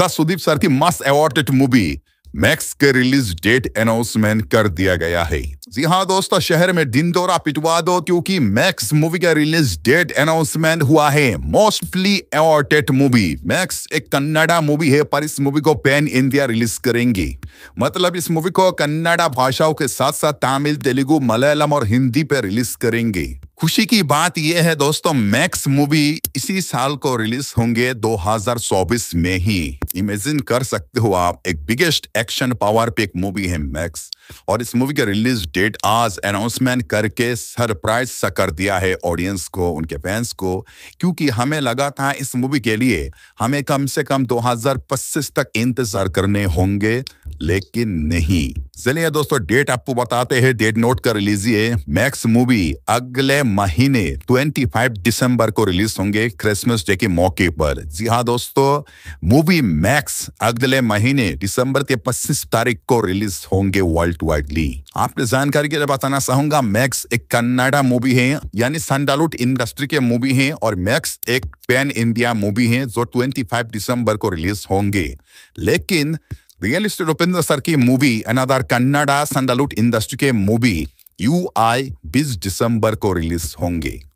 the Sudeep sir की most awaited movie Max के release date announcement कर दिया गया है जी हाँ दोस्तों शहर में दिन दौरा पिटवा दो क्योंकि मैक्स मूवी का रिलीज डेट अनाउंसमेंट हुआ है मोस्टली अवॉर्टेड मूवी मैक्स एक कन्नाडा मूवी है पर इस मूवी को पैन इंडिया रिलीज करेंगे मतलब इस मूवी को कन्नाडा भाषाओं के साथ साथ तमिल तेलुगु मलयालम और हिंदी पे रिलीज करेंगे खुशी की बात यह है दोस्तों मैक्स मूवी इसी साल को रिलीज होंगे 2024 में ही इमेजिन कर सकते हो आप एक बिगेस्ट एक्शन पावर पे एक मूवी है मैक्स और इस मूवी का रिलीज डेट डेट आज अनाउंसमेंट करके सरप्राइज सा कर दिया है ऑडियंस को उनके फैंस को क्योंकि हमें लगा था इस मूवी के लिए हमें कम से कम 2025 तक इंतज़ार करने होंगे लेकिन नहीं चलिए दोस्तों डेट आपको बताते हैं डेट नोट कर लीजिए मैक्स मूवी अगले महीने 25 दिसंबर को रिलीज होंगे क्रिसमस डे के मौके पर जी हाँ दोस्तों मूवी मैक्स अगले महीने दिसंबर के 25 तारीख को रिलीज होंगे वर्ल्ड वाइडली आपने जानकारी के लिए बताना चाहूंगा मैक्स एक कन्नाडा मूवी है यानी सनडालुट इंडस्ट्री के मूवी है और मैक्स एक पैन इंडिया मूवी है जो ट्वेंटी दिसंबर को रिलीज होंगे लेकिन रियल उपेंद्र सर की movie another Kannada Sandalwood industry के मूवी यू आई बीस दिसंबर को रिलीज होंगे